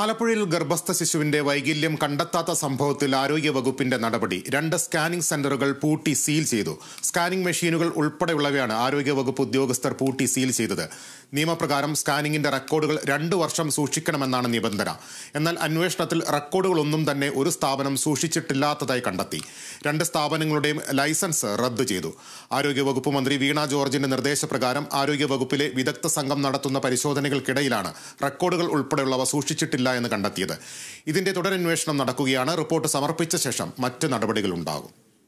ആലപ്പുഴയിൽ ഗർഭസ്ഥ ശിശുവിന്റെ വൈകല്യം കണ്ടെത്താത്ത സംഭവത്തിൽ ആരോഗ്യവകുപ്പിന്റെ നടപടി രണ്ട് സ്കാനിംഗ് സെന്ററുകൾ പൂട്ടി സീൽ ചെയ്തു സ്കാനിംഗ് മെഷീനുകൾ ഉൾപ്പെടെയുള്ളവയാണ് ആരോഗ്യവകുപ്പ് ഉദ്യോഗസ്ഥർ പൂട്ടി സീൽ ചെയ്തത് നിയമപ്രകാരം സ്കാനിങ്ങിന്റെ റെക്കോർഡുകൾ രണ്ടു വർഷം സൂക്ഷിക്കണമെന്നാണ് നിബന്ധന എന്നാൽ അന്വേഷണത്തിൽ റെക്കോർഡുകളൊന്നും തന്നെ ഒരു സ്ഥാപനം സൂക്ഷിച്ചിട്ടില്ലാത്തതായി കണ്ടെത്തി രണ്ട് സ്ഥാപനങ്ങളുടെയും ലൈസൻസ് റദ്ദു ചെയ്തു ആരോഗ്യവകുപ്പ് മന്ത്രി വീണ ജോർജിന്റെ നിർദ്ദേശപ്രകാരം ആരോഗ്യവകുപ്പിലെ വിദഗ്ധ സംഘം നടത്തുന്ന പരിശോധനകൾക്കിടയിലാണ് റെക്കോർഡുകൾ ഉൾപ്പെടെയുള്ളവ സൂക്ഷിച്ചിട്ടില്ല എന്ന് കണ്ടെത്തിയത് ഇതിന്റെ തുടരന്വേഷണം നടക്കുകയാണ് റിപ്പോർട്ട് സമർപ്പിച്ച ശേഷം മറ്റ് നടപടികളുണ്ടാകും